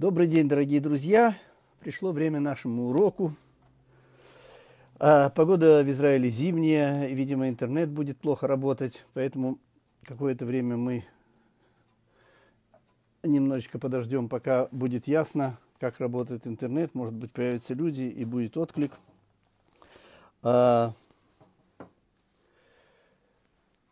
Добрый день, дорогие друзья! Пришло время нашему уроку. А, погода в Израиле зимняя, и, видимо, интернет будет плохо работать, поэтому какое-то время мы немножечко подождем, пока будет ясно, как работает интернет. Может быть, появятся люди и будет отклик. А,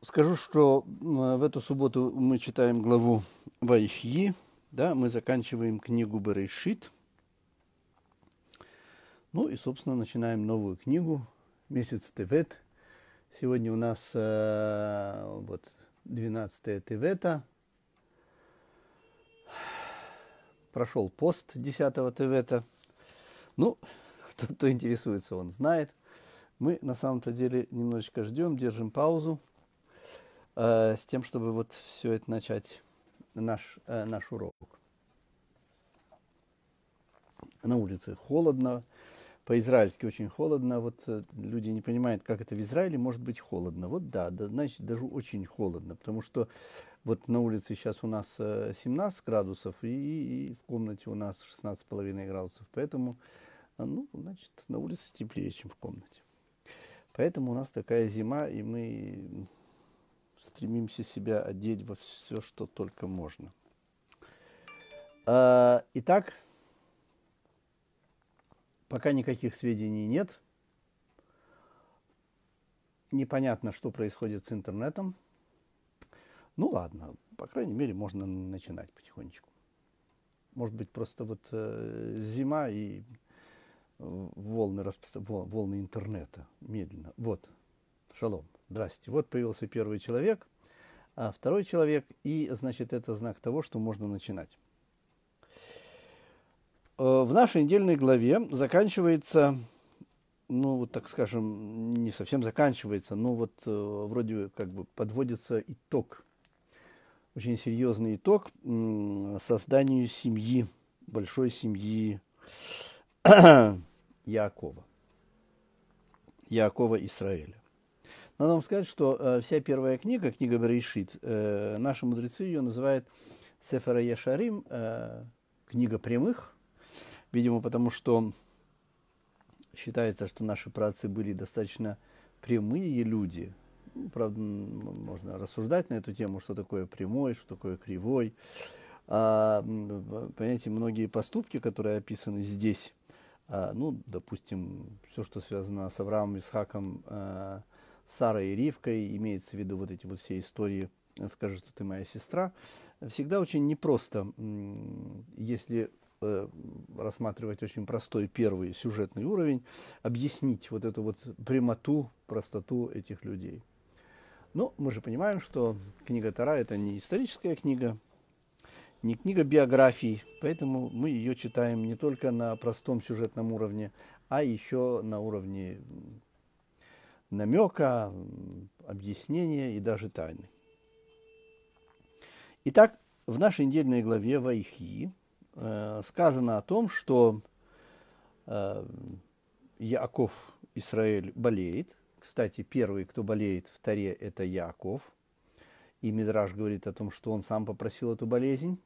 скажу, что в эту субботу мы читаем главу Вайхьи – да, мы заканчиваем книгу Берешит. Ну и, собственно, начинаем новую книгу. Месяц Тевет. Сегодня у нас э, вот 12 Тевета. Прошел пост 10 Тевета. Ну, кто, кто интересуется, он знает. Мы на самом-то деле немножечко ждем, держим паузу э, с тем, чтобы вот все это начать наш, э, наш урок. на улице холодно, по-израильски очень холодно. Вот э, люди не понимают, как это в Израиле может быть холодно. Вот да, да значит, даже очень холодно, потому что вот на улице сейчас у нас 17 э, градусов, и, и в комнате у нас 16,5 градусов. Поэтому, э, ну, значит, на улице теплее, чем в комнате. Поэтому у нас такая зима, и мы стремимся себя одеть во все, что только можно. А, итак, Пока никаких сведений нет. Непонятно, что происходит с интернетом. Ну ладно, по крайней мере, можно начинать потихонечку. Может быть, просто вот э, зима и волны, распро... волны интернета медленно. Вот, шалом, здрасте. Вот появился первый человек, а второй человек, и, значит, это знак того, что можно начинать. Э, в нашей недельной главе заканчивается, ну вот так скажем, не совсем заканчивается, но вот э, вроде как бы подводится итог, очень серьезный итог созданию семьи, большой семьи Якова, Якова Израиля. Надо вам сказать, что э, вся первая книга, книга Берешит, э, наши мудрецы ее называют Сефера Яшарим, э, книга прямых – Видимо, потому что считается, что наши працы были достаточно прямые люди. правда, можно рассуждать на эту тему, что такое прямой, что такое кривой. А, понимаете, многие поступки, которые описаны здесь, а, ну, допустим, все, что связано с Авраамом, Исхаком, а, Сарой и Ривкой, имеется в виду вот эти вот все истории «Скажи, что ты моя сестра», всегда очень непросто, если Э, рассматривать очень простой первый сюжетный уровень, объяснить вот эту вот прямоту, простоту этих людей. Но мы же понимаем, что книга Тара – это не историческая книга, не книга биографий, поэтому мы ее читаем не только на простом сюжетном уровне, а еще на уровне намека, объяснения и даже тайны. Итак, в нашей недельной главе Вайхи Э, сказано о том, что э, Яков Израиль болеет. Кстати, первый, кто болеет в Таре, это Яков. И Мидраж говорит о том, что он сам попросил эту болезнь.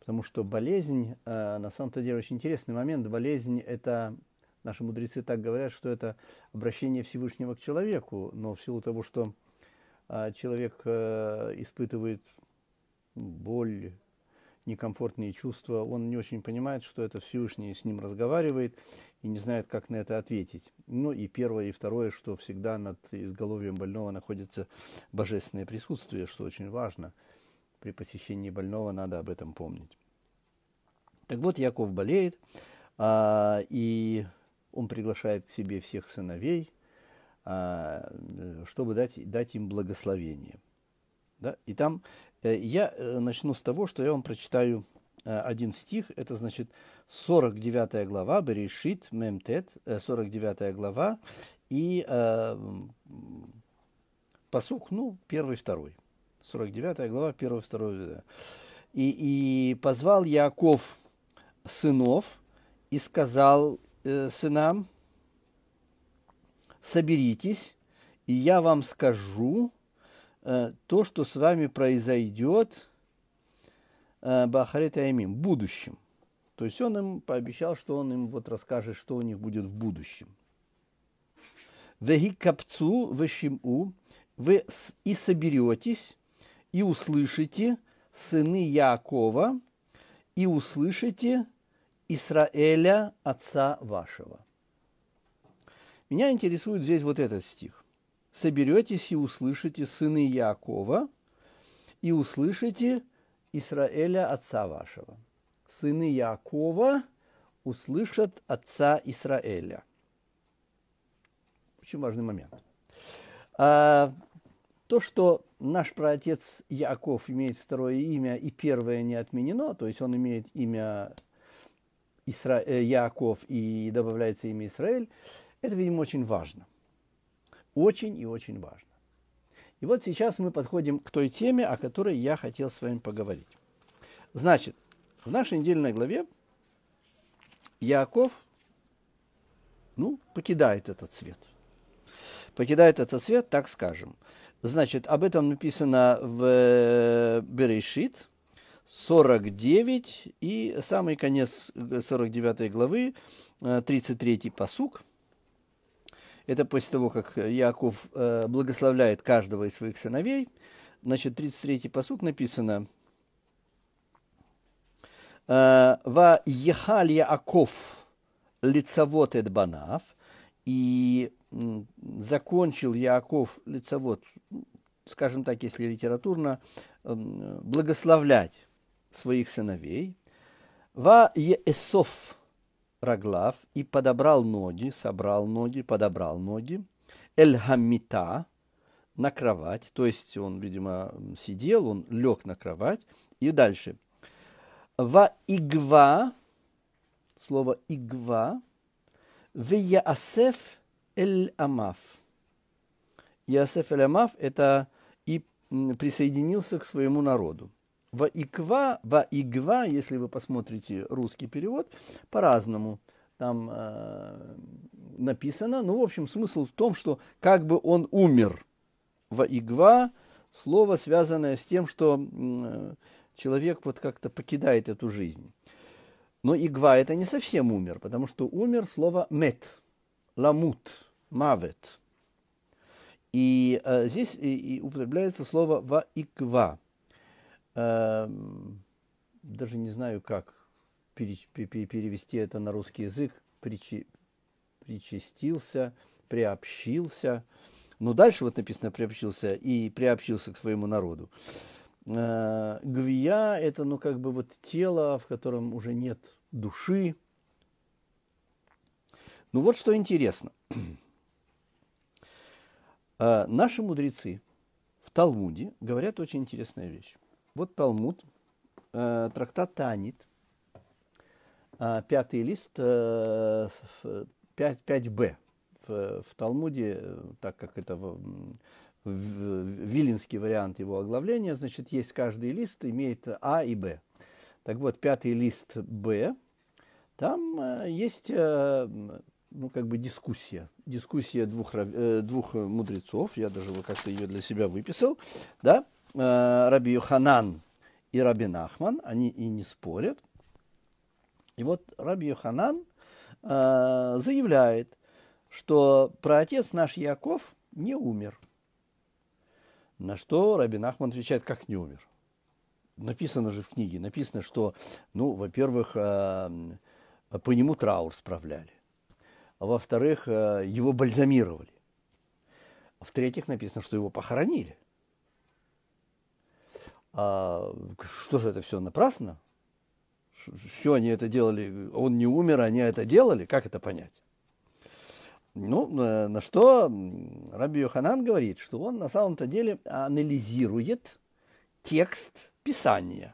Потому что болезнь, э, на самом-то деле, очень интересный момент. Болезнь – это, наши мудрецы так говорят, что это обращение Всевышнего к человеку. Но в силу того, что э, человек э, испытывает боль, некомфортные чувства, он не очень понимает, что это Всевышний с ним разговаривает и не знает, как на это ответить. Ну и первое, и второе, что всегда над изголовьем больного находится божественное присутствие, что очень важно. При посещении больного надо об этом помнить. Так вот, Яков болеет, а, и он приглашает к себе всех сыновей, а, чтобы дать, дать им благословение. Да? И там Э, я э, начну с того, что я вам прочитаю э, один стих. Это значит 49 глава, Берешит, Мемтет, 49 глава, и э, посук, ну, первый, второй. 49 глава, первый, второй. И, и позвал Яков сынов и сказал э, сынам, соберитесь, и я вам скажу, Э, то, что с вами произойдет э, бахарет аймим в будущем. То есть он им пообещал, что он им вот расскажет, что у них будет в будущем. Веги капцу вешиму, вы и соберетесь, и услышите сыны Якова, и услышите Исраэля, отца вашего. Меня интересует здесь вот этот стих соберетесь и услышите сыны Якова, и услышите Израиля отца вашего. Сыны Якова услышат отца Израиля. Очень важный момент. А, то, что наш праотец Яков имеет второе имя и первое не отменено, то есть он имеет имя Исра... Яков э, и добавляется имя Израиль, это, видимо, очень важно. Очень и очень важно. И вот сейчас мы подходим к той теме, о которой я хотел с вами поговорить. Значит, в нашей недельной главе Яков, ну, покидает этот свет. Покидает этот свет, так скажем. Значит, об этом написано в э, Берешит, 49 и самый конец 49 э, главы, 33 э, посук – это после того, как э, Яков э, благословляет каждого из своих сыновей. Значит, 33-й посуд написано. «Э, «Ва ехаль Яков лицевод эдбанав». И закончил Яков лицевод, скажем так, если литературно, эм, благословлять своих сыновей. «Ва еэсов Раглав, и подобрал ноги, собрал ноги, подобрал ноги, эль-хамита, на кровать, то есть он, видимо, сидел, он лег на кровать, и дальше. Ва игва, слово игва, Вияасеф эль-Амаф. Ясеф эль-Амаф – это и присоединился к своему народу. Ваиква, Ваигва, если вы посмотрите русский перевод, по-разному там э, написано. Ну, в общем, смысл в том, что как бы он умер. Ваигва – слово, связанное с тем, что э, человек вот как-то покидает эту жизнь. Но игва – это не совсем умер, потому что умер слово мет, ламут, мавет. И э, здесь и, и употребляется слово ваиква – Эм, даже не знаю, как перевести это на русский язык, причи, причастился, приобщился. Но дальше вот написано приобщился и приобщился к своему народу. Э, гвия – это ну как бы вот тело, в котором уже нет души. Ну вот что интересно. Э, наши мудрецы в Талмуде говорят очень интересную вещь. Вот Талмуд, э, трактат Танит, э, а, пятый лист, э, 5, 5b. В, в Талмуде, э, так как это в, в, виленский вариант его оглавления, значит, есть каждый лист, имеет А и Б. Так вот, пятый лист Б, там э, есть э, ну, как бы дискуссия. Дискуссия двух, э, двух мудрецов, я даже вот как-то ее для себя выписал, да, Э, Раби Юханан и Раби Нахман, они и не спорят. И вот Раби Юханан э, заявляет, что праотец наш Яков не умер. На что Раби Нахман отвечает, как не умер. Написано же в книге, написано, что, ну, во-первых, э, по нему траур справляли. А во-вторых, его бальзамировали. А в-третьих, написано, что его похоронили а что же это все напрасно? Все они это делали, он не умер, они это делали, как это понять? Ну, э, на что Раби Йоханан говорит, что он на самом-то деле анализирует текст Писания.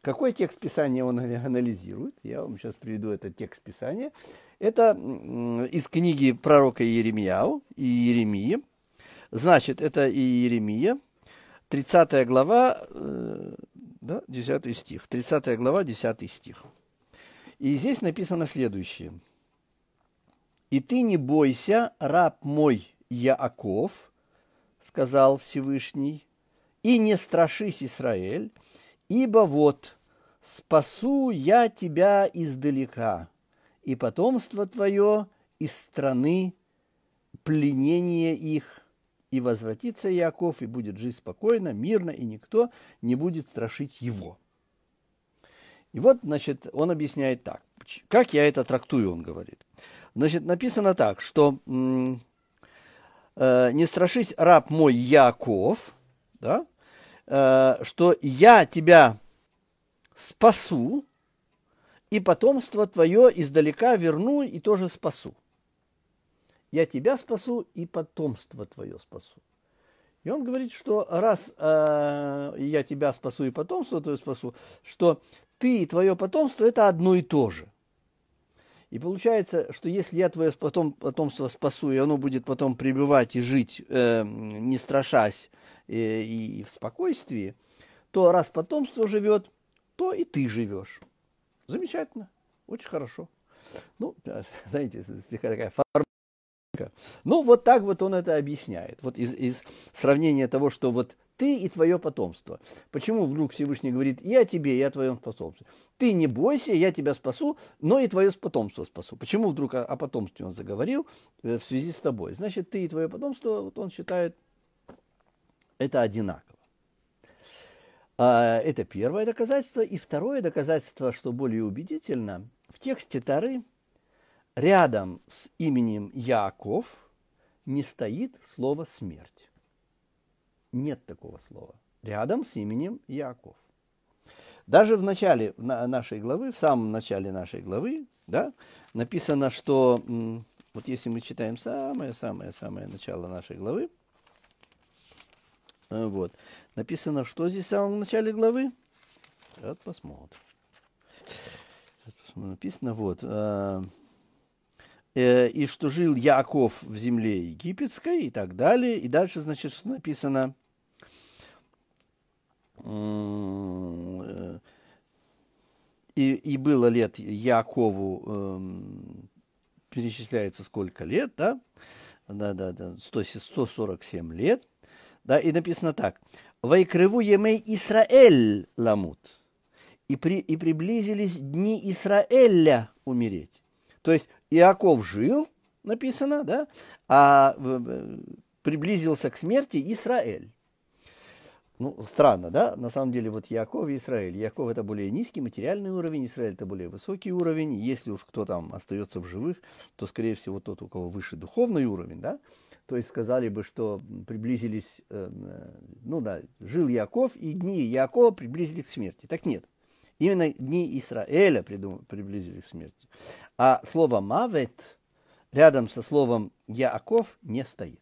Какой текст Писания он анализирует? Я вам сейчас приведу этот текст Писания. Это из книги пророка Еремияу и Еремии. Значит, это и Еремия, 30 глава, э, да, 10 стих. 30 глава, 10 стих. И здесь написано следующее. «И ты не бойся, раб мой Яаков, — сказал Всевышний, — и не страшись, Израиль, ибо вот спасу я тебя издалека, и потомство твое из страны пленения их и возвратится Иаков, и будет жить спокойно, мирно, и никто не будет страшить его. И вот, значит, он объясняет так. Как я это трактую, он говорит. Значит, написано так, что э, «Не страшись, раб мой Яков», да, э, что «я тебя спасу, и потомство твое издалека верну и тоже спасу» я тебя спасу и потомство твое спасу. И он говорит, что раз э, я тебя спасу и потомство твое спасу, что ты и твое потомство это одно и то же. И получается, что если я твое потом, потомство спасу, и оно будет потом пребывать и жить, э, не страшась э, и, в спокойствии, то раз потомство живет, то и ты живешь. Замечательно, очень хорошо. Ну, знаете, стиха такая Романенко. Ну, вот так вот он это объясняет. Вот из, из сравнения того, что вот ты и твое потомство. Почему вдруг Всевышний говорит, я тебе, я твоем потомстве. Ты не бойся, я тебя спасу, но и твое потомство спасу. Почему вдруг о, о потомстве он заговорил э, в связи с тобой? Значит, ты и твое потомство, вот он считает, это одинаково. А, это первое доказательство. И второе доказательство, что более убедительно, в тексте Тары – рядом с именем Яков не стоит слово «смерть». Нет такого слова. Рядом с именем Яков. Даже в начале нашей главы, в самом начале нашей главы, да, написано, что вот если мы читаем самое-самое-самое начало нашей главы, э, вот, написано, что здесь в самом начале главы? Сейчас посмотрим. Написано, вот, э, Э, и что жил Яков в земле египетской и так далее. И дальше, значит, что написано э, и, и было лет Якову, эм, перечисляется сколько лет, да? Да, да, да, 100, 147 лет. Да, и написано так. «Вайкрыву емей Исраэль ламут». И, при, и приблизились дни Исраэля умереть. То есть Иаков жил, написано, да, а приблизился к смерти Израиль. Ну, странно, да? На самом деле, вот Яков и Израиль. Яков – это более низкий материальный уровень, Израиль – это более высокий уровень. Если уж кто там остается в живых, то, скорее всего, тот, у кого выше духовный уровень, да? То есть сказали бы, что приблизились, эм, э, ну да, жил Яков, и дни Якова приблизились к смерти. Так нет. Именно дни Израиля приблизились к смерти. А слово «мавет» рядом со словом «Яаков» не стоит.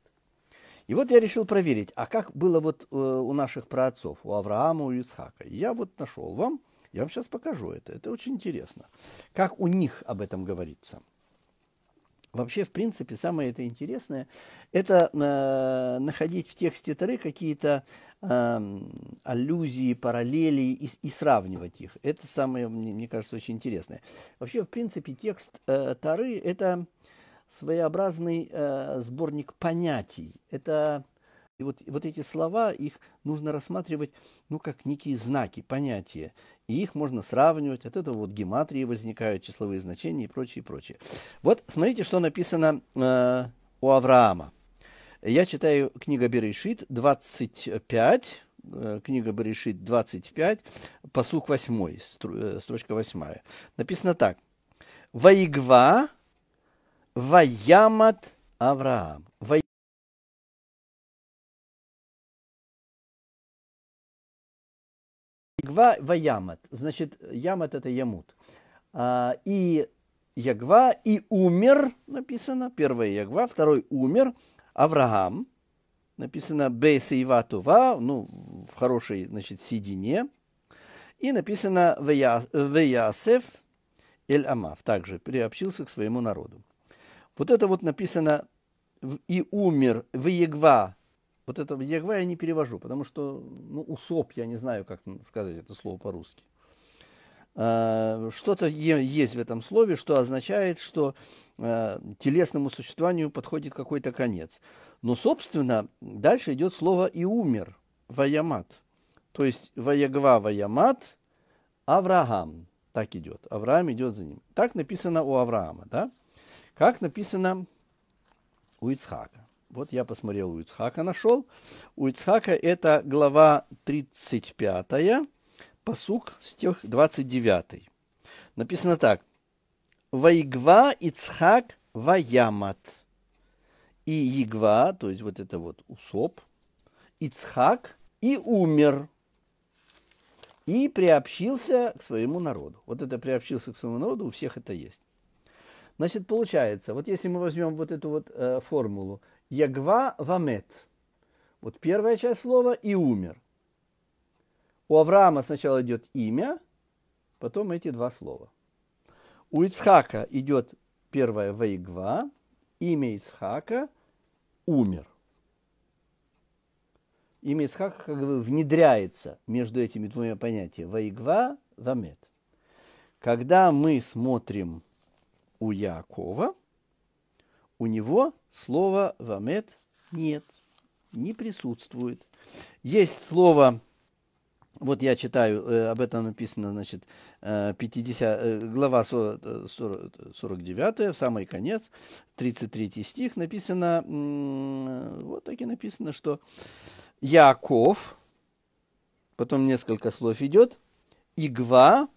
И вот я решил проверить, а как было вот э, у наших праотцов, у Авраама, у Исхака. Я вот нашел вам, я вам сейчас покажу это, это очень интересно, как у них об этом говорится – Вообще, в принципе, самое это интересное, это э, находить в тексте Торы какие-то э, аллюзии, параллели и, и сравнивать их. Это самое, мне, мне кажется, очень интересное. Вообще, в принципе, текст э, Торы – это своеобразный э, сборник понятий. Это и вот, вот эти слова, их нужно рассматривать, ну, как некие знаки, понятия и их можно сравнивать. От этого вот гематрии возникают числовые значения и прочее, и прочее. Вот смотрите, что написано э, у Авраама. Я читаю э, книга Берешит 25, книга Берешит 25, посук 8, э, строчка 8. Написано так. «Ваигва ваямат Авраам». Ягва ваямат. Значит, ямат это ямут. А, и Ягва, и умер, написано, первое Ягва, второй умер, Авраам, написано Бесейва Тува, ну, в хорошей, значит, седине, и написано Веясев Эль Амав, также приобщился к своему народу. Вот это вот написано и умер Веягва вот это ягва я не перевожу, потому что, ну, усоп, я не знаю, как сказать это слово по-русски. А, что-то есть в этом слове, что означает, что а, телесному существованию подходит какой-то конец. Но, собственно, дальше идет слово «и умер» – «ваямат». То есть «ваягва ваямат» – «авраам». Так идет. Авраам идет за ним. Так написано у Авраама, да? Как написано у Ицхака. Вот я посмотрел, у Ицхака нашел. У Ицхака это глава 35, посук стих 29. Написано так. Ваигва Ицхак Ваямат. И Ягва, то есть вот это вот усоп, Ицхак и умер. И приобщился к своему народу. Вот это приобщился к своему народу, у всех это есть. Значит, получается, вот если мы возьмем вот эту вот э, формулу, Ягва вамет. Вот первая часть слова и умер. У Авраама сначала идет имя, потом эти два слова. У Ицхака идет первое Ваигва, имя Ицхака умер. Имя Ицхака как бы внедряется между этими двумя понятиями. Ваигва, Вамет. Когда мы смотрим у Якова – у него слова «вамет» нет, не присутствует. Есть слово вот я читаю, э, об этом написано, значит, 50, э, э, глава 40, 40, 49, в самый конец, 33 стих написано, вот так и написано, что Яков, потом несколько слов идет, Игва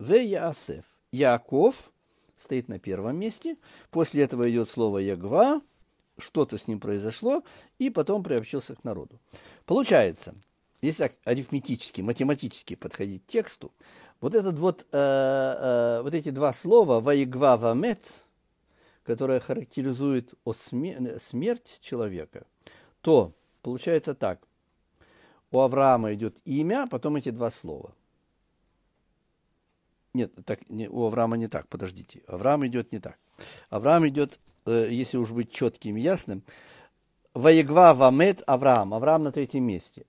в Ясеф. Яков стоит на первом месте. После этого идет слово «ягва», что-то с ним произошло, и потом приобщился к народу. Получается, если так арифметически, математически подходить к тексту, вот, этот вот, э, э, вот эти два слова «ваигва вамет», которое характеризует о смер- смерть человека, то получается так. У Авраама идет имя, потом эти два слова – нет, так, не, у Авраама не так, подождите. Авраам идет не так. Авраам идет, э, если уж быть четким и ясным, Ваегва Вамет Авраам. Авраам на третьем месте.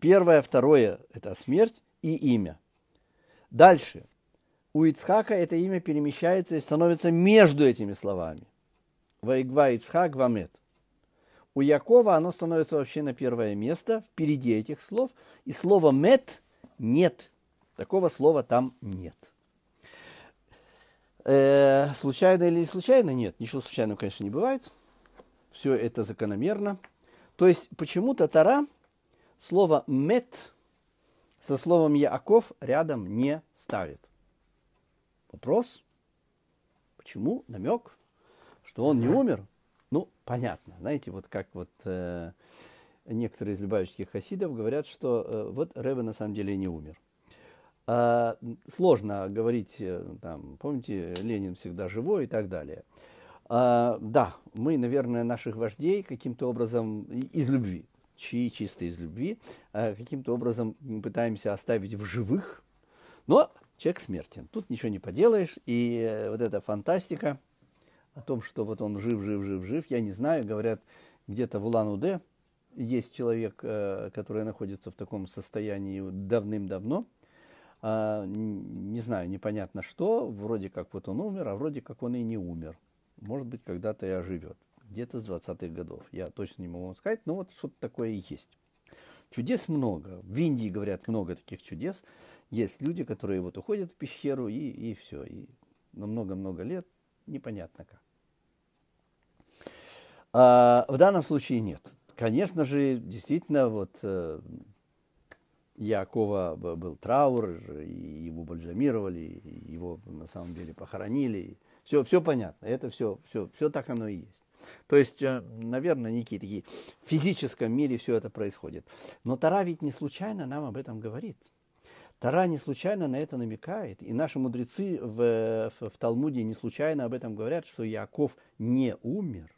Первое, второе – это смерть и имя. Дальше. У Ицхака это имя перемещается и становится между этими словами. Ваегва Ицхак Вамет. У Якова оно становится вообще на первое место, впереди этих слов. И слово «мет» – «нет», Такого слова там нет. Э, случайно или не случайно? Нет, ничего случайного, конечно, не бывает. Все это закономерно. То есть почему-то Тара слово «мет» со словом «Яаков» рядом не ставит. Вопрос, почему намек, что он не умер? Ну, понятно. Знаете, вот как вот э, некоторые из любавических хасидов говорят, что э, вот Рэбе на самом деле не умер. А, сложно говорить, э, там, помните, Ленин всегда живой и так далее. А, да, мы, наверное, наших вождей каким-то образом из любви, чьи чисто из любви, а, каким-то образом пытаемся оставить в живых, но человек смертен. Тут ничего не поделаешь, и э, вот эта фантастика о том, что вот он жив, жив, жив, жив, я не знаю, говорят, где-то в Улан-Удэ есть человек, э, который находится в таком состоянии давным-давно – а, не знаю, непонятно что, вроде как вот он умер, а вроде как он и не умер. Может быть, когда-то и оживет. Где-то с 20-х годов. Я точно не могу вам сказать, но вот что-то такое и есть. Чудес много. В Индии, говорят, много таких чудес. Есть люди, которые вот уходят в пещеру и, и все. И на много-много лет непонятно как. А, в данном случае нет. Конечно же, действительно, вот э, Якова был траур, и его бальзамировали, и его на самом деле похоронили. Все, все понятно, это все, все, все так оно и есть. То есть, э, наверное, некие такие в физическом мире все это происходит. Но Тара ведь не случайно нам об этом говорит. Тара не случайно на это намекает. И наши мудрецы в, в, в Талмуде не случайно об этом говорят, что Яков не умер.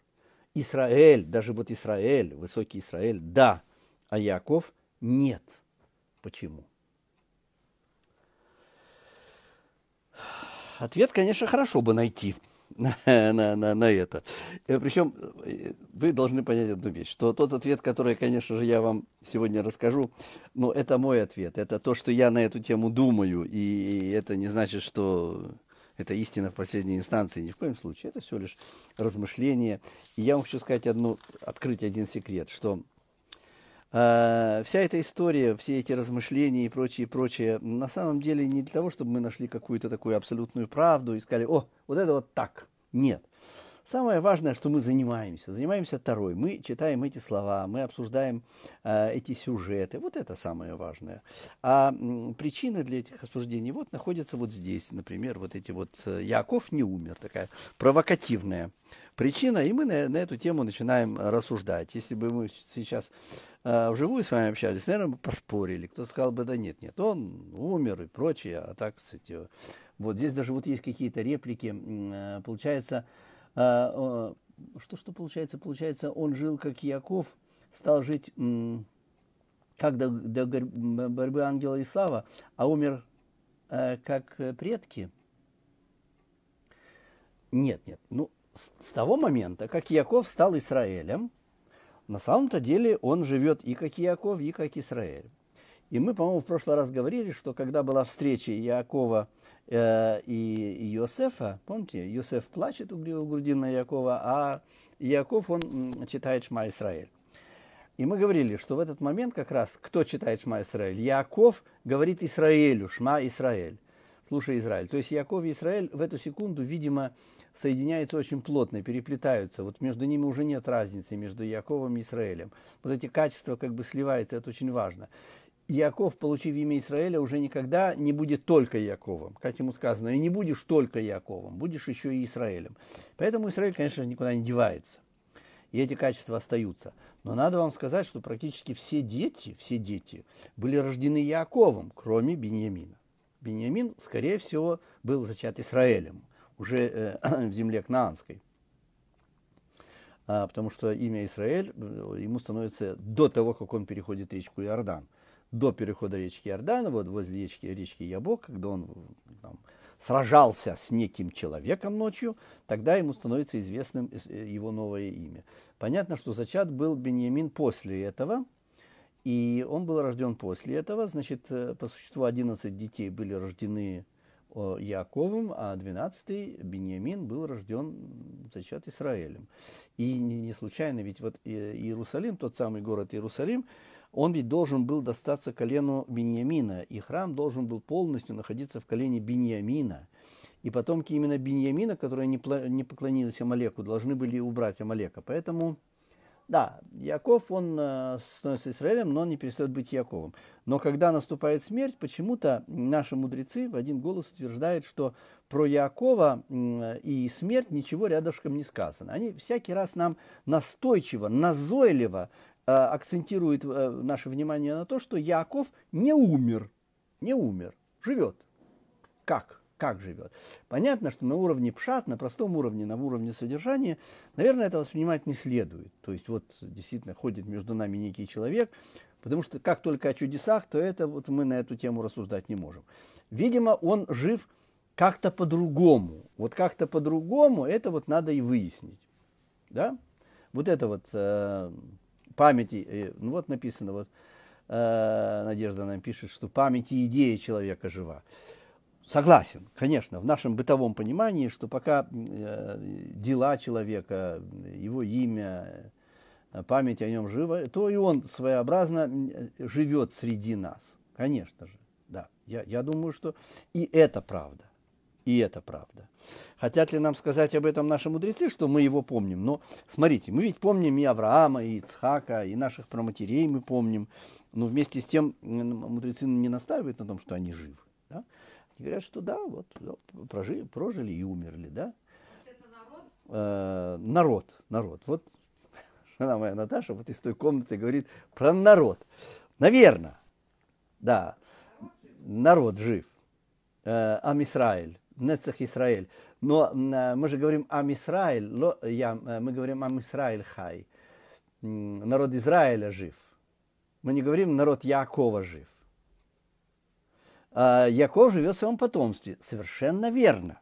Израиль, даже вот Израиль, высокий Израиль, да, а Яков нет. Почему? Ответ, конечно, хорошо бы найти на, на, на, на это. Э, Причем э, вы должны понять одну вещь, что тот ответ, который, конечно же, я вам сегодня расскажу, но ну, это мой ответ, это то, что я на эту тему думаю, и это не значит, что это истина в последней инстанции, ни в коем случае, это все лишь размышление. И я вам хочу сказать одну, открыть один секрет, что а, вся эта история, все эти размышления и прочее, прочее, на самом деле не для того, чтобы мы нашли какую-то такую абсолютную правду и сказали, о, вот это вот так. Нет. Самое важное, что мы занимаемся, занимаемся второй. Мы читаем эти слова, мы обсуждаем э, эти сюжеты. Вот это самое важное. А м, причины для этих обсуждений вот находятся вот здесь. Например, вот эти вот э, «Яков не умер», такая провокативная причина. И мы на, на эту тему начинаем рассуждать. Если бы мы сейчас э, вживую с вами общались, наверное, мы поспорили. Кто сказал бы, да нет, нет, он умер и прочее. А так, кстати, вот здесь даже вот есть какие-то реплики. Э, получается, а, а, что, что получается? Получается, он жил как Яков, стал жить как до, до борьбы ангела и Сава, а умер э, как предки. Нет, нет. Ну, с того момента, как Яков стал Израилем, на самом-то деле он живет и как Яков, и как Израиль. И мы, по-моему, в прошлый раз говорили, что когда была встреча Якова Э, и Иосифа, помните, Иосиф плачет у грудина Якова, а Яков, он читает Шма Исраиль. И мы говорили, что в этот момент как раз кто читает Шма Исраиль? Яков говорит Израилю, Шма Исраиль. Слушай, Израиль. То есть Яков и Израиль в эту секунду, видимо, соединяются очень плотно, переплетаются. Вот между ними уже нет разницы, между Яковом и Израилем. Вот эти качества как бы сливаются, это очень важно. Иаков, получив имя Израиля, уже никогда не будет только Иаковом, как ему сказано, и не будешь только Иаковом, будешь еще и Израилем. Поэтому Израиль, конечно же, никуда не девается. И эти качества остаются. Но надо вам сказать, что практически все дети, все дети были рождены Иаковом, кроме Беньямина. Беньямин, скорее всего, был зачат Израилем, уже э, в земле Кнаанской а, потому что имя Израиль э, ему становится до того, как он переходит речку Иордан до перехода речки Иордан, вот возле речки, речки Ябок, когда он там, сражался с неким человеком ночью, тогда ему становится известным э, его новое имя. Понятно, что зачат был Беньямин после этого, и он был рожден после этого. Значит, э, по существу 11 детей были рождены э, Яковым, а 12-й Беньямин был рожден, зачат Исраэлем. И не случайно, ведь вот Иерусалим, тот самый город Иерусалим, он ведь должен был достаться колену Беньямина, и храм должен был полностью находиться в колене Беньямина. И потомки именно Беньямина, которые не, поклонились Амалеку, должны были убрать Амалека. Поэтому, да, Яков, он э, становится Израилем, но он не перестает быть Яковом. Но когда наступает смерть, почему-то наши мудрецы в один голос утверждают, что про Якова и смерть ничего рядышком не сказано. Они всякий раз нам настойчиво, назойливо Э, акцентирует э, наше внимание на то, что Яков не умер, не умер, живет. Как? Как живет? Понятно, что на уровне пшат, на простом уровне, на уровне содержания, наверное, это воспринимать не следует. То есть вот действительно ходит между нами некий человек, потому что как только о чудесах, то это вот мы на эту тему рассуждать не можем. Видимо, он жив как-то по-другому. Вот как-то по-другому это вот надо и выяснить. Да? Вот это вот э, памяти, э, ну вот написано, вот э, Надежда нам пишет, что память и идея человека жива. Согласен, конечно, в нашем бытовом понимании, что пока э, дела человека, его имя, память о нем жива, то и он своеобразно живет среди нас. Конечно же, да. Я, я думаю, что и это правда. И это правда. Хотят ли нам сказать об этом наши мудрецы, что мы его помним? Но смотрите, мы ведь помним и Авраама, и Ицхака, и наших проматерей мы помним. Но вместе с тем мудрецы не настаивают на том, что они живы. Да? Они говорят, что да, вот прожили, прожили и умерли. Да? Народ? Э, народ, народ. Вот жена моя Наташа вот из той комнаты говорит про народ. Наверное, да, народ жив. Э, Амисраэль Нецех Исраэль. Но э, мы же говорим Ам Исраэль, э, мы говорим Ам Исраэль Хай. Народ Израиля жив. Мы не говорим народ Якова жив. А, Яков живет в своем потомстве. Совершенно верно.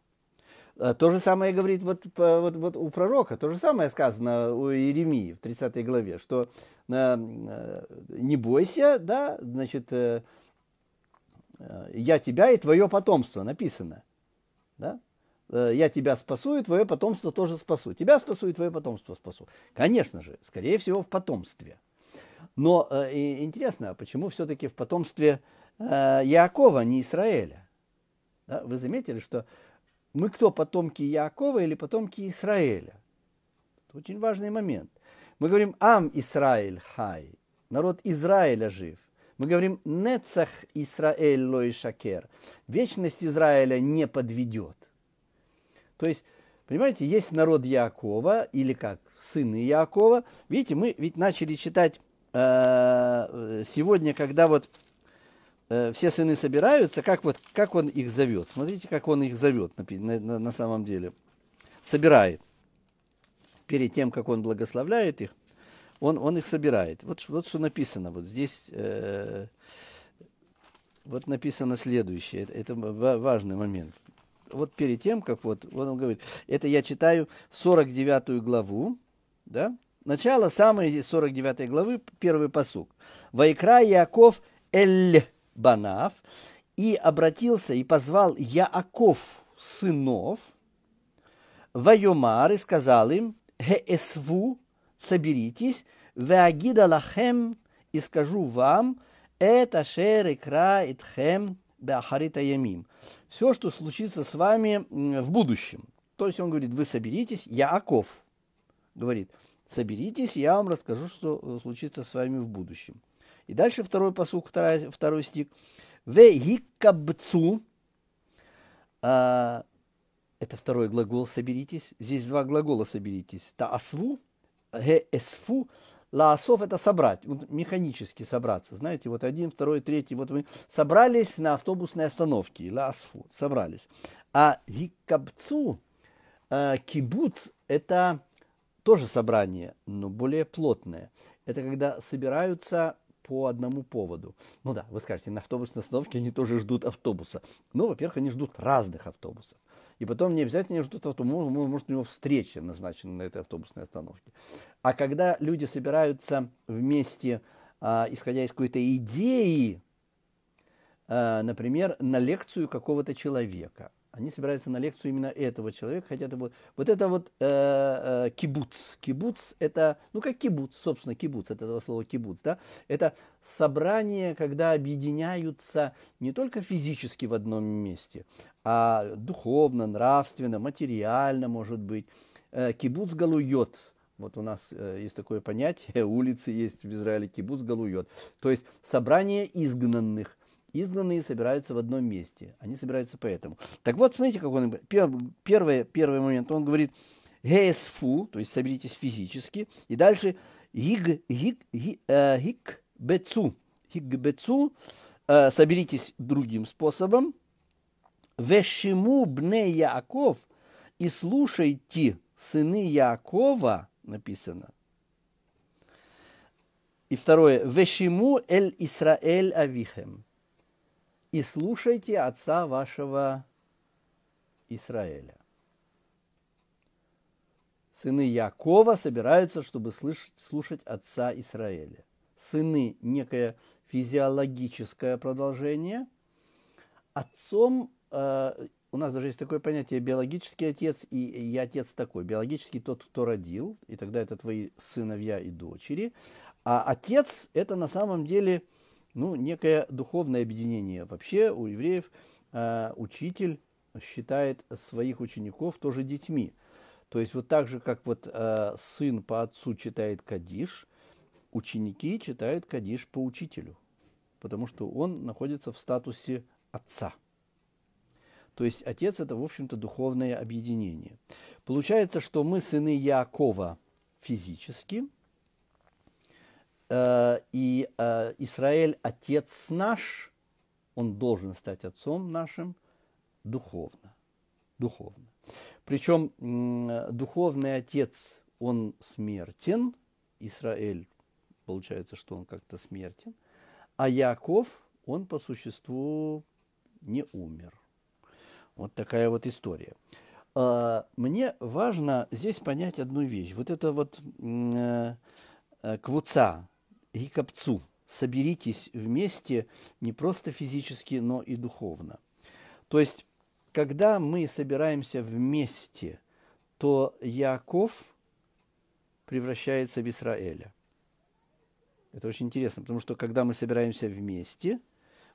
А, то же самое говорит вот, вот, вот у пророка, то же самое сказано у Иеремии в 30 главе, что э, не бойся, да, значит, я тебя и твое потомство написано. Да? Э, Я тебя спасу, и твое потомство тоже спасу. Тебя спасу, и твое потомство спасу. Конечно же, скорее всего, в потомстве. Но э, интересно, а почему все-таки в потомстве э, Якова, а не Израиля? Да? Вы заметили, что мы кто, потомки Якова или потомки Израиля? Это очень важный момент. Мы говорим «Ам Израиль хай», народ Израиля жив. Мы говорим «Нецах Исраэль лой шакер». Вечность Израиля не подведет. То есть, понимаете, есть народ Якова, или как сыны Якова. Видите, мы ведь начали читать э, сегодня, когда вот э, все сыны собираются, как, вот, как он их зовет. Смотрите, как он их зовет на, на, на самом деле. Собирает. Перед тем, как он благословляет их – он, он их собирает. Вот, вот что написано. Вот здесь э, вот написано следующее. Это, это важный момент. Вот перед тем, как вот, вот он говорит, это я читаю 49 главу, да? Начало самой 49 главы, первый посук. «Ваикра Яков эль банав, и обратился и позвал Яаков сынов, Вайомар, и сказал им, Геэсву соберитесь, веагида лахем, и скажу вам, это шер икра итхем беахарита ямим. Все, что случится с вами в будущем. То есть он говорит, вы соберитесь, Яаков говорит, соберитесь, я вам расскажу, что э, случится с вами в будущем. И дальше второй посыл, второй, второй стих. Ве гикабцу, а, это второй глагол «соберитесь». Здесь два глагола «соберитесь». Та Таасву ГСФУ, Лаосов это собрать, вот механически собраться. Знаете, вот один, второй, третий. Вот мы собрались на автобусной остановке, Лаосфу, собрались. А гикабцу, э, кибуц, это тоже собрание, но более плотное. Это когда собираются по одному поводу. Ну да, вы скажете, на автобусной остановке они тоже ждут автобуса. Ну, во-первых, они ждут разных автобусов. И потом не обязательно ждут автобус, может, у него встреча назначена на этой автобусной остановке. А когда люди собираются вместе, э, исходя из какой-то идеи, а, например, на лекцию какого-то человека они собираются на лекцию именно этого человека, хотят его... Вот это вот э, э, кибуц. Кибуц – это, ну как кибуц, собственно, кибуц, это этого слова кибуц, да? Это собрание, когда объединяются не только физически в одном месте, а духовно, нравственно, материально, может быть. Э, кибуц галует – вот у нас э, есть такое понятие, улицы есть в Израиле, кибуц галует. То есть собрание изгнанных – изгнанные собираются в одном месте. Они собираются поэтому. Так вот, смотрите, как он... Первый, первый момент, он говорит «гесфу», то есть соберитесь физически, и дальше «гиг, гиг, гиг, э, гиг бецу», «гиг бецу», э, соберитесь другим способом, «вешему бне яаков и слушайте сыны Якова, написано, и второе. Вешиму эль Исраэль авихем и слушайте отца вашего Израиля. Сыны Якова собираются, чтобы слышать, слушать отца Израиля. Сыны – некое физиологическое продолжение. Отцом э, у нас даже есть такое понятие биологический отец и, и отец такой. Биологический тот, кто родил, и тогда это твои сыновья и дочери. А отец – это на самом деле – ну, некое духовное объединение. Вообще у евреев э, учитель считает своих учеников тоже детьми. То есть вот так же, как вот э, сын по отцу читает Кадиш, ученики читают Кадиш по учителю, потому что он находится в статусе отца. То есть отец – это, в общем-то, духовное объединение. Получается, что мы сыны Якова физически – Э, и э, Израиль отец наш, он должен стать отцом нашим духовно. Духовно. Причем духовный отец, он смертен, Израиль, получается, что он как-то смертен, а Яков, он по существу не умер. Вот такая вот история. Э, мне важно здесь понять одну вещь. Вот это вот квуца, Гикопцу. Соберитесь вместе не просто физически, но и духовно. То есть, когда мы собираемся вместе, то Яков превращается в Израиля. Это очень интересно, потому что когда мы собираемся вместе,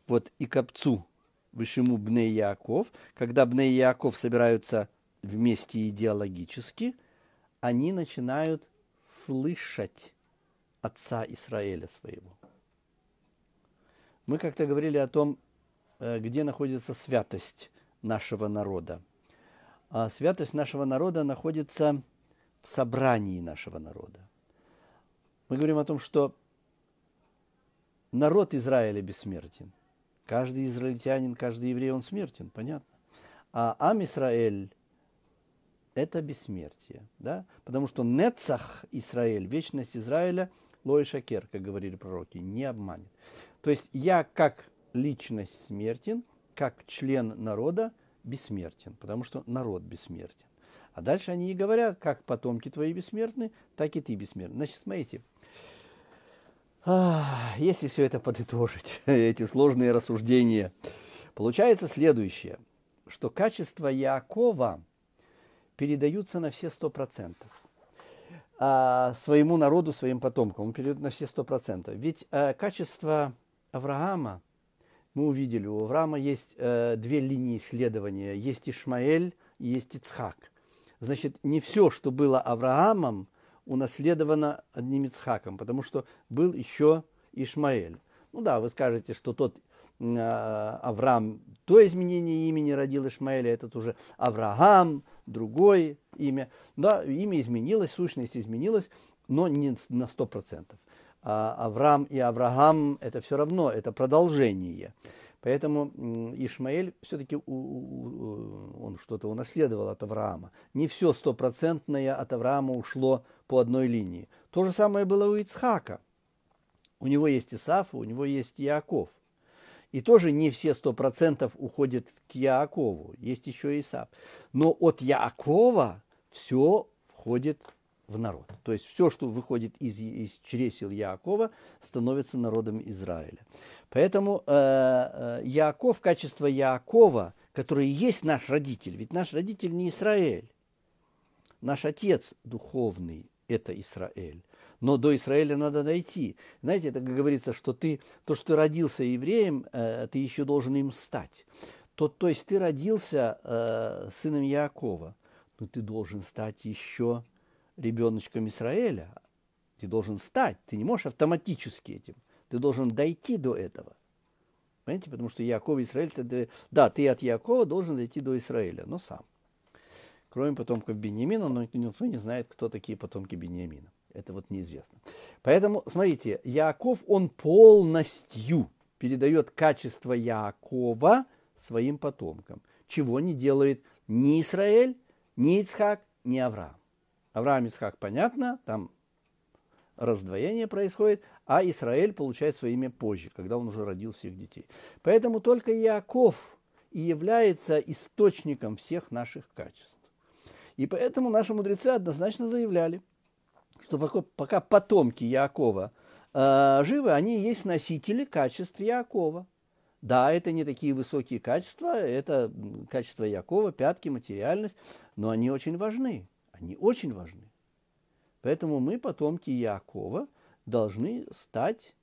вот и копцу Вышему Бне Яков, когда Бне Яков собираются вместе идеологически, они начинают слышать отца Израиля своего. Мы как-то говорили о том, э, где находится святость нашего народа. А святость нашего народа находится в собрании нашего народа. Мы говорим о том, что народ Израиля бессмертен. Каждый израильтянин, каждый еврей, он смертен, понятно. А Ам Исраэль – это бессмертие, да? Потому что Нецах Израиль, вечность Израиля – Лой Шакер, как говорили пророки, не обманет. То есть я как личность смертен, как член народа бессмертен, потому что народ бессмертен. А дальше они и говорят, как потомки твои бессмертны, так и ты бессмертен. Значит, смотрите, если все это подытожить, эти сложные рассуждения, получается следующее, что качество Якова передаются на все сто процентов а, своему народу, своим потомкам. Он передает на все сто процентов. Ведь а, качество Авраама, мы увидели, у Авраама есть а, две линии исследования. Есть Ишмаэль и есть Ицхак. Значит, не все, что было Авраамом, унаследовано одним Ицхаком, потому что был еще Ишмаэль. Ну да, вы скажете, что тот э, Авраам, то изменение имени родил Ишмаэля, этот уже Авраам, другое имя. Да, имя изменилось, сущность изменилась, но не на 100%. А Авраам и Авраам – это все равно, это продолжение. Поэтому Ишмаэль все-таки он что-то унаследовал от Авраама. Не все стопроцентное от Авраама ушло по одной линии. То же самое было у Ицхака. У него есть Исаф, у него есть Иаков – и тоже не все 100% уходят к Яакову. Есть еще Исаак. Но от Яакова все входит в народ. То есть все, что выходит из, из чресел Яакова, становится народом Израиля. Поэтому э, э Яаков, качество Яакова, который и есть наш родитель, ведь наш родитель не Израиль. Наш отец духовный – это Израиль но до Израиля надо дойти. Знаете, это как говорится, что ты, то, что ты родился евреем, э, ты еще должен им стать. То, то есть ты родился э, сыном Якова, но ты должен стать еще ребеночком Израиля. Ты должен стать, ты не можешь автоматически этим. Ты должен дойти до этого. Понимаете, потому что Яков и Израиль, ты, да, ты от Якова должен дойти до Израиля, но сам. Кроме потомков Бениамина, но никто не знает, кто такие потомки Бениамина. Это вот неизвестно. Поэтому, смотрите, Яков, он полностью передает качество Якова своим потомкам, чего не делает ни Израиль, ни Ицхак, ни Авраам. Авраам и Ицхак, понятно, там раздвоение происходит, а Израиль получает свое имя позже, когда он уже родил всех детей. Поэтому только Яков и является источником всех наших качеств. И поэтому наши мудрецы однозначно заявляли – что пока потомки Якова э, живы, они есть носители качеств Якова. Да, это не такие высокие качества, это качество Якова, пятки, материальность, но они очень важны, они очень важны. Поэтому мы, потомки Якова, должны стать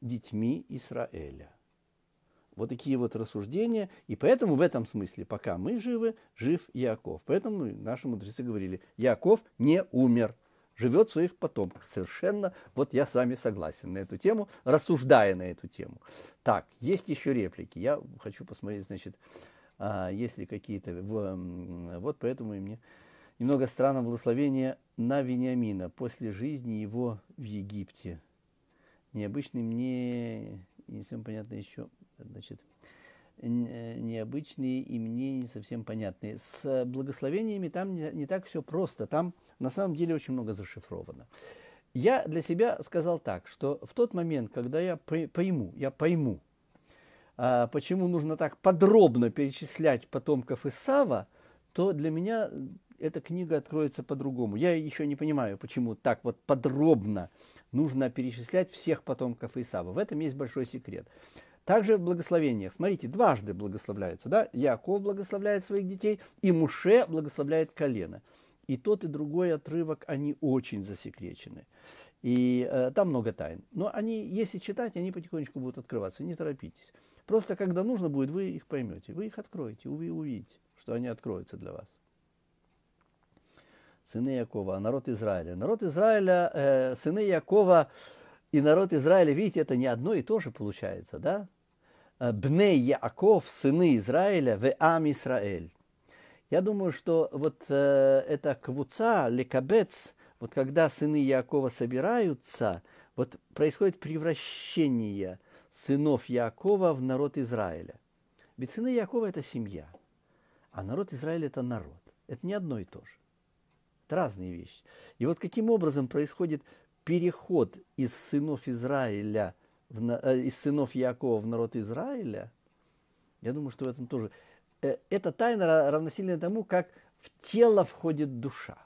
детьми Израиля. Вот такие вот рассуждения. И поэтому в этом смысле, пока мы живы, жив Яков. Поэтому наши мудрецы говорили, Яков не умер живет в своих потомках. Совершенно, вот я с вами согласен на эту тему, рассуждая на эту тему. Так, есть еще реплики. Я хочу посмотреть, значит, а, есть ли какие-то... Вот поэтому и мне немного странно благословение на Вениамина после жизни его в Египте. Необычный мне, не всем понятно еще, значит, Э, необычные и мне не совсем понятные. С э, благословениями там не, не так все просто, там на самом деле очень много зашифровано. Я для себя сказал так, что в тот момент, когда я пойму, я пойму, а, почему нужно так подробно перечислять потомков Исава, то для меня эта книга откроется по-другому. Я еще не понимаю, почему так вот подробно нужно перечислять всех потомков Исава. В этом есть большой секрет. Также в благословениях, Смотрите, дважды благословляется. Да? Яков благословляет своих детей, и Муше благословляет колено. И тот, и другой отрывок, они очень засекречены. И э, там много тайн. Но они, если читать, они потихонечку будут открываться. Не торопитесь. Просто когда нужно будет, вы их поймете. Вы их откроете, вы увидите, что они откроются для вас. Сыны Якова, народ Израиля. Народ Израиля, э, сыны Якова и народ Израиля, видите, это не одно и то же получается, да? Э, Бней Яков, сыны Израиля, в Ам Исраэль. Я думаю, что вот э, это квуца, лекабец, вот когда сыны Якова собираются, вот происходит превращение сынов Якова в народ Израиля. Ведь сыны Якова – это семья, а народ Израиля – это народ. Это не одно и то же. Это разные вещи. И вот каким образом происходит переход из сынов Израиля – Э, из сынов Якова в народ Израиля, я думаю, что в этом тоже... Э, эта тайна равносильна тому, как в тело входит душа.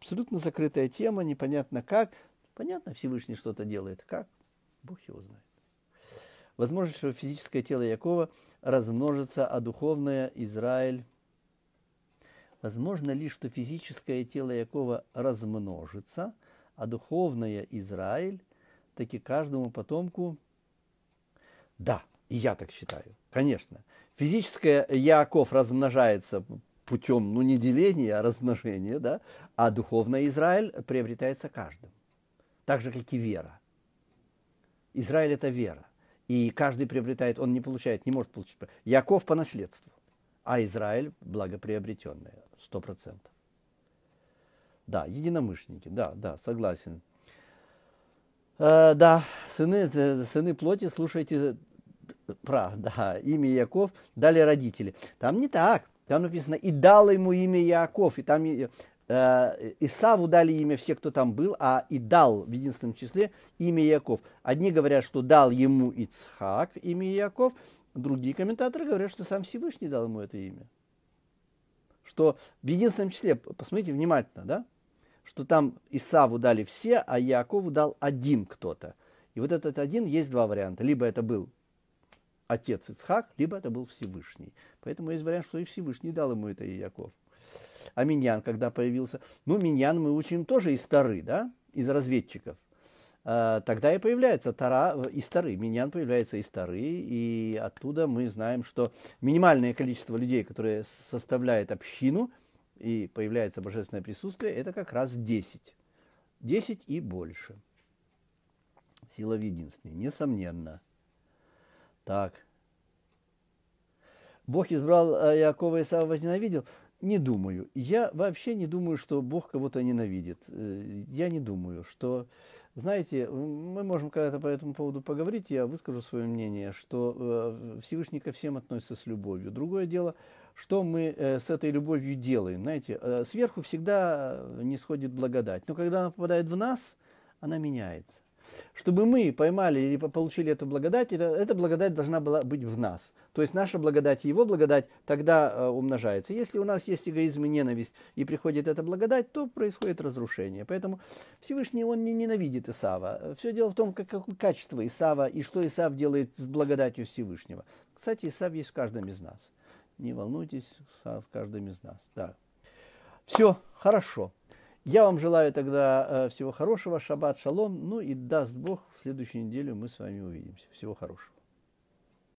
Абсолютно закрытая тема, непонятно как. Понятно, Всевышний что-то делает. Как? Бог его знает. Возможно, что физическое тело Якова размножится, а духовное – Израиль. Возможно ли, что физическое тело Якова размножится, а духовное – Израиль, таки каждому потомку. Да, и я так считаю, конечно. Физическое Яков размножается путем, ну, не деления, а размножения, да, а духовный Израиль приобретается каждым. Так же, как и вера. Израиль – это вера. И каждый приобретает, он не получает, не может получить. Яков по наследству, а Израиль – благоприобретенное, сто процентов. Да, единомышленники, да, да, согласен. Э, да, сыны, э, сыны плоти, слушайте правда. имя Яков, дали родители. Там не так. Там написано, и дал ему имя Яков, и там э, э, Исаву дали имя все, кто там был, а и дал в единственном числе имя Яков. Одни говорят, что дал ему Ицхак имя Яков, другие комментаторы говорят, что сам Всевышний дал ему это имя. Что в единственном числе, посмотрите внимательно, да, что там Исаву дали все, а Якову дал один кто-то. И вот этот один есть два варианта. Либо это был отец Ицхак, либо это был Всевышний. Поэтому есть вариант, что и Всевышний дал ему это и Яков. А Миньян, когда появился? Ну, Миньян мы учим тоже из Тары, да, из разведчиков. А, тогда и появляется Тара э, и Тары. Миньян появляется и Тары, и оттуда мы знаем, что минимальное количество людей, которые составляет общину – и появляется божественное присутствие, это как раз 10. 10 и больше. Сила в единстве, несомненно. Так. Бог избрал э, Якова и Исава, возненавидел? Не думаю. Я вообще не думаю, что Бог кого-то ненавидит. Э, я не думаю, что... Знаете, мы можем когда-то по этому поводу поговорить, я выскажу свое мнение, что э, Всевышний ко всем относится с любовью. Другое дело, что мы э, с этой любовью делаем. Знаете, э, сверху всегда э, не сходит благодать, но когда она попадает в нас, она меняется. Чтобы мы поймали или получили эту благодать, эта благодать должна была быть в нас. То есть наша благодать и его благодать тогда э, умножается. Если у нас есть эгоизм и ненависть, и приходит эта благодать, то происходит разрушение. Поэтому Всевышний, он не ненавидит Исава. Все дело в том, какое качество Исава и что Исав делает с благодатью Всевышнего. Кстати, Исав есть в каждом из нас не волнуйтесь, в каждом из нас. Да. Все, хорошо. Я вам желаю тогда э, всего хорошего, шаббат, шалом. Ну и даст Бог, в следующую неделю мы с вами увидимся. Всего хорошего.